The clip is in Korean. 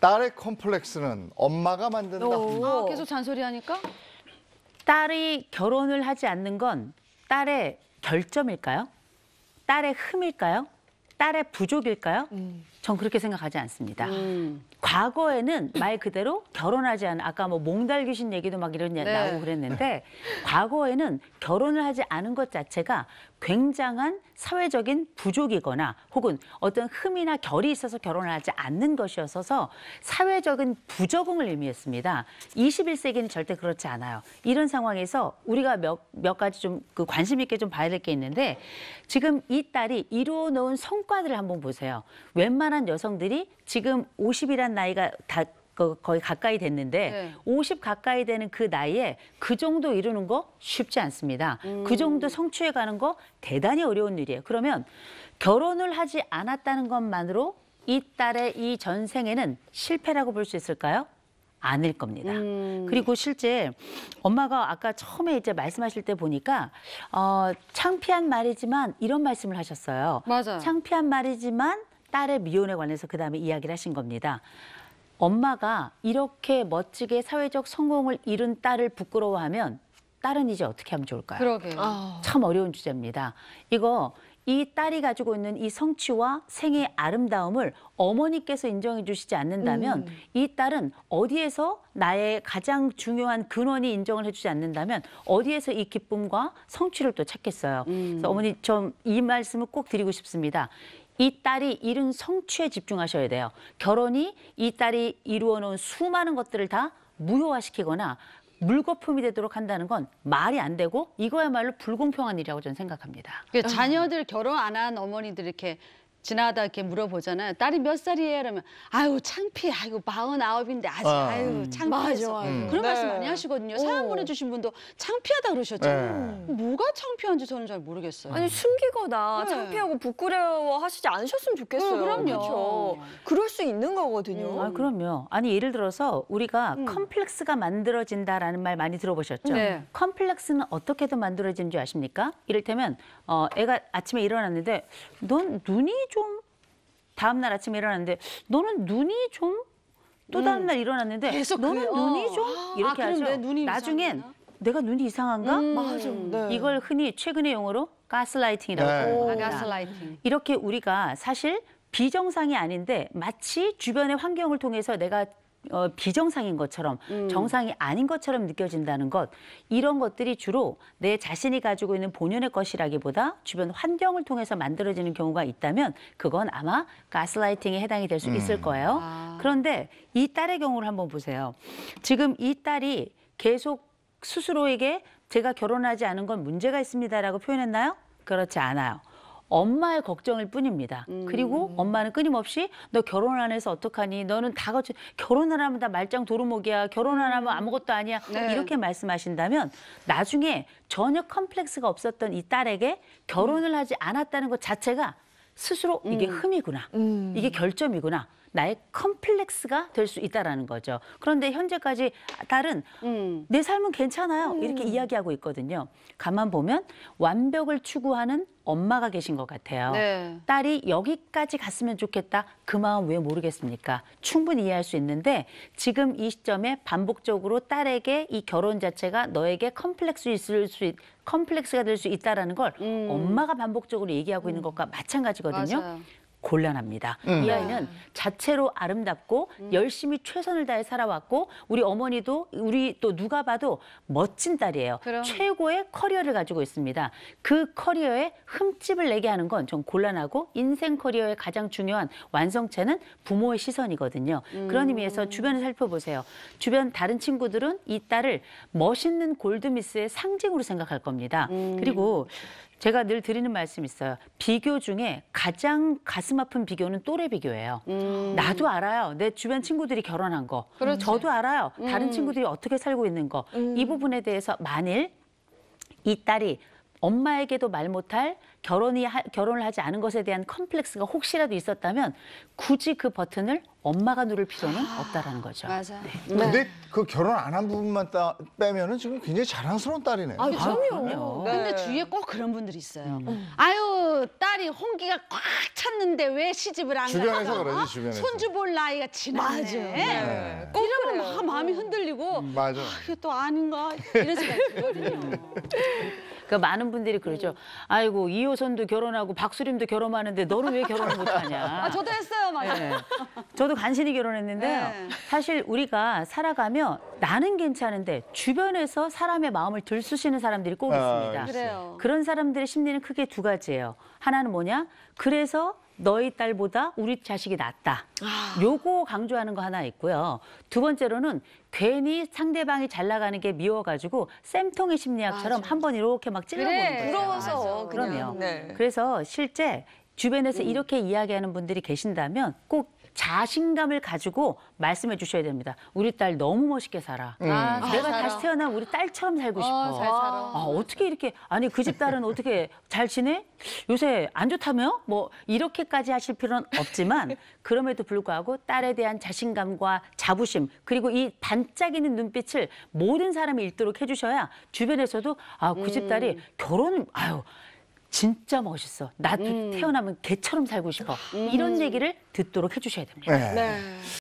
딸의 컴플렉스는 엄마가 만든다. 아, 계속 잔소리하니까? 딸이 결혼을 하지 않는 건 딸의 결점일까요? 딸의 흠일까요? 딸의 부족일까요? 음. 전 그렇게 생각하지 않습니다. 음. 과거에는 말 그대로 결혼하지 않은 아까 뭐 몽달 귀신 얘기도 막 이런 얘기 네. 나오고 그랬는데 과거에는 결혼을 하지 않은 것 자체가 굉장한 사회적인 부족이거나 혹은 어떤 흠이나 결이 있어서 결혼을 하지 않는 것이어서 사회적인 부적응을 의미했습니다. 21세기는 절대 그렇지 않아요. 이런 상황에서 우리가 몇, 몇 가지 좀그 관심 있게 좀 봐야 될 게 있는데 지금 이 딸이 이루어 놓은 성과들을 한번 보세요. 웬만한 출산한 여성들이 지금 50이란 나이가 다 거의 가까이 됐는데 네. 50 가까이 되는 그 나이에 그 정도 이루는 거 쉽지 않습니다. 그 음. 그 정도 성취해 가는 거 대단히 어려운 일이에요. 그러면 결혼을 하지 않았다는 것만으로 이 딸의 이 전생에는 실패라고 볼 수 있을까요? 않을 겁니다. 음. 그리고 실제 엄마가 아까 처음에 이제 말씀하실 때 보니까 어, 창피한 말이지만 이런 말씀을 하셨어요. 맞아요. 창피한 말이지만 딸의 미혼에 관해서 그 다음에 이야기를 하신 겁니다. 엄마가 이렇게 멋지게 사회적 성공을 이룬 딸을 부끄러워하면 딸은 이제 어떻게 하면 좋을까요? 그러게요. 아. 참 어려운 주제입니다. 이거 이 딸이 가지고 있는 이 성취와 생의 아름다움을 어머니께서 인정해 주시지 않는다면 음. 이 딸은 어디에서 나의 가장 중요한 근원이 인정을 해주지 않는다면 어디에서 이 기쁨과 성취를 또 찾겠어요. 음. 그래서 어머니 좀 이 말씀을 꼭 드리고 싶습니다. 이 딸이 이룬 성취에 집중하셔야 돼요. 결혼이 이 딸이 이루어놓은 수많은 것들을 다 무효화시키거나 물거품이 되도록 한다는 건 말이 안 되고 이거야말로 불공평한 일이라고 저는 생각합니다. 그 자녀들 결혼 안 한 어머니들 이렇게 지나다 이렇게 물어보잖아요. 딸이 몇 살이에요? 이러면 아유 창피해. 아이고 마흔아홉인데 아직 아. 유창피하죠 음. 맞아, 아 음. 그런 네. 말씀 많이 하시거든요. 사연 보내주신 분도 창피하다 그러셨잖아요. 네. 뭐가 창피한지 저는 잘 모르겠어요. 아니 숨기거나 네. 창피하고 부끄러워 하시지 않으셨으면 좋겠어요. 네, 그럼요. 그렇죠. 그럴 수 있는 거거든요. 음. 아, 그럼요. 아니 예를 들어서 우리가 음. 컴플렉스가 만들어진다라는 말 많이 들어보셨죠? 네. 컴플렉스는 어떻게든 만들어지는 줄 아십니까? 이를테면 어, 애가 아침에 일어났는데 넌 눈이 좀 다음 날 아침에 일어났는데 너는 눈이 좀 또 다음 날 음. 일어났는데 계속 너는 그래요. 눈이 좀 아, 이렇게 그 하죠. 눈이 나중엔 이상하나? 내가 눈이 이상한가? 음. 맞아. 음. 네. 이걸 흔히 최근의 용어로 가스라이팅이라고 합니다. 네. 아, 가 이렇게 우리가 사실 비정상이 아닌데 마치 주변의 환경을 통해서 내가 어, 비정상인 것처럼 음. 정상이 아닌 것처럼 느껴진다는 것 이런 것들이 주로 내 자신이 가지고 있는 본연의 것이라기보다 주변 환경을 통해서 만들어지는 경우가 있다면 그건 아마 가스라이팅에 해당이 될 수 있을 음. 거예요. 아. 그런데 이 딸의 경우를 한번 보세요. 지금 이 딸이 계속 스스로에게 제가 결혼하지 않은 건 문제가 있습니다라고 표현했나요? 그렇지 않아요. 엄마의 걱정일 뿐입니다. 음. 그리고 엄마는 끊임없이 너 결혼 안 해서 어떡하니? 너는 다 거쳐 결혼 을 하면 다 말짱 도루묵이야. 결혼 안 하면 음. 아무것도 아니야. 네. 이렇게 말씀하신다면 나중에 전혀 컴플렉스가 없었던 이 딸에게 결혼을 음. 하지 않았다는 것 자체가 스스로 이게 음. 흠이구나. 이게 결점이구나. 나의 컴플렉스가 될 수 있다라는 거죠. 그런데 현재까지 딸은 음. 내 삶은 괜찮아요 음. 이렇게 이야기하고 있거든요. 가만 보면 완벽을 추구하는 엄마가 계신 것 같아요. 네. 딸이 여기까지 갔으면 좋겠다. 그 마음 왜 모르겠습니까? 충분히 이해할 수 있는데 지금 이 시점에 반복적으로 딸에게 이 결혼 자체가 너에게 컴플렉스 있을 수 있, 컴플렉스가 될 수 있다라는 걸 음. 엄마가 반복적으로 얘기하고 있는 것과 음. 마찬가지거든요. 맞아요. 곤란합니다. 음. 이 네. 아이는 자체로 아름답고 음. 열심히 최선을 다해 살아왔고 우리 어머니도 우리 또 누가 봐도 멋진 딸이에요. 그럼. 최고의 커리어를 가지고 있습니다. 그 커리어에 흠집을 내게 하는 건 좀 곤란하고 인생 커리어의 가장 중요한 완성체는 부모의 시선이거든요. 음. 그런 의미에서 주변을 살펴보세요. 주변 다른 친구들은 이 딸을 멋있는 골드미스의 상징으로 생각할 겁니다. 음. 그리고 제가 늘 드리는 말씀이 있어요. 비교 중에 가장 가슴 아픈 비교는 또래 비교예요. 음. 나도 알아요. 내 주변 친구들이 결혼한 거. 그렇지. 저도 알아요. 다른 음. 친구들이 어떻게 살고 있는 거. 음. 이 부분에 대해서 만일 이 딸이 엄마에게도 말 못할 결혼이 하, 결혼을 하지 않은 것에 대한 컴플렉스가 혹시라도 있었다면 굳이 그 버튼을 엄마가 누를 필요는 아, 없다라는 거죠. 맞아. 네. 네. 근데 그 결혼 안 한 부분만 따, 빼면은 지금 굉장히 자랑스러운 딸이네요. 아, 아 그럼요. 아, 네. 근데 주위에 꼭 그런 분들이 있어요. 음. 아유 딸이 홍기가 꽉 찼는데 왜 시집을 안 가? 주변에서 그러지 어? 주변에서. 손주 볼 나이가 지나네 맞아. 네. 네. 꼭 이러면 막 마음이 흔들리고. 음, 맞아. 아, 이게 또 아닌가 이런 생각이 들거든요. 그러니까 많은 분들이 그러죠. 네. 아이고 이호선도 결혼하고 박수림도 결혼하는데 너는 왜 결혼을 못하냐. 아, 저도 했어요, 막. 네. 저도 간신히 결혼했는데요. 네. 사실 우리가 살아가며 나는 괜찮은데 주변에서 사람의 마음을 들쑤시는 사람들이 꼭 아, 있습니다. 그래요. 그런 사람들의 심리는 크게 두 가지예요. 하나는 뭐냐? 그래서 너희 딸보다 우리 자식이 낫다. 아. 요거 강조하는 거 하나 있고요. 두 번째로는 괜히 상대방이 잘 나가는 게 미워가지고 쌤통의 심리학처럼 아, 한번 이렇게 막 찔러보는 그래, 거예요. 부러워서 그럼요. 네. 그래서 실제 주변에서 음. 이렇게 이야기하는 분들이 계신다면 꼭 자신감을 가지고 말씀해 주셔야 됩니다. 우리 딸 너무 멋있게 살아. 음. 아, 아 내가 살아. 다시 태어난 우리 딸처럼 살고 어, 싶어. 아, 잘 살아. 아, 어떻게 이렇게 아니 그 집 딸은 어떻게 잘 지내? 요새 안 좋다며? 뭐 이렇게까지 하실 필요는 없지만 그럼에도 불구하고 딸에 대한 자신감과 자부심 그리고 이 반짝이는 눈빛을 모든 사람이 읽도록 해주셔야 주변에서도 아 그 집 딸이 음. 결혼 아유 진짜 멋있어. 나도 음. 태어나면 개처럼 살고 싶어. 음. 이런 얘기를 듣도록 해주셔야 됩니다. 네. 네.